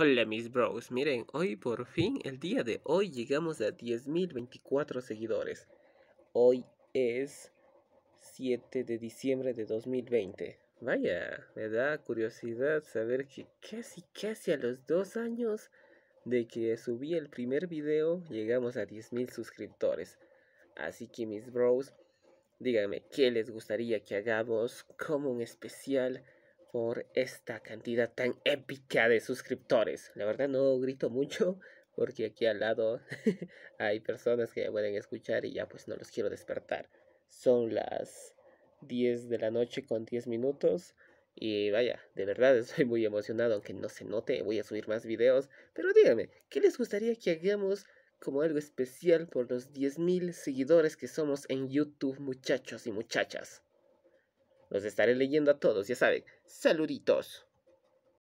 Hola mis bros, miren, hoy por fin, el día de hoy llegamos a 10.024 seguidores. Hoy es 7 de diciembre de 2020. Vaya, me da curiosidad saber que casi casi a los dos años de que subí el primer video llegamos a 10.000 suscriptores. Así que mis bros, díganme qué les gustaría que hagamos como un especial por esta cantidad tan épica de suscriptores. La verdad no grito mucho porque aquí al lado hay personas que pueden escuchar y ya pues no los quiero despertar. Son las 10 de la noche con 10 minutos. Y vaya, de verdad estoy muy emocionado, aunque no se note, voy a subir más videos. Pero díganme, ¿qué les gustaría que hagamos como algo especial por los 10.000 seguidores que somos en YouTube, muchachos y muchachas? Los estaré leyendo a todos, ya saben. Saluditos.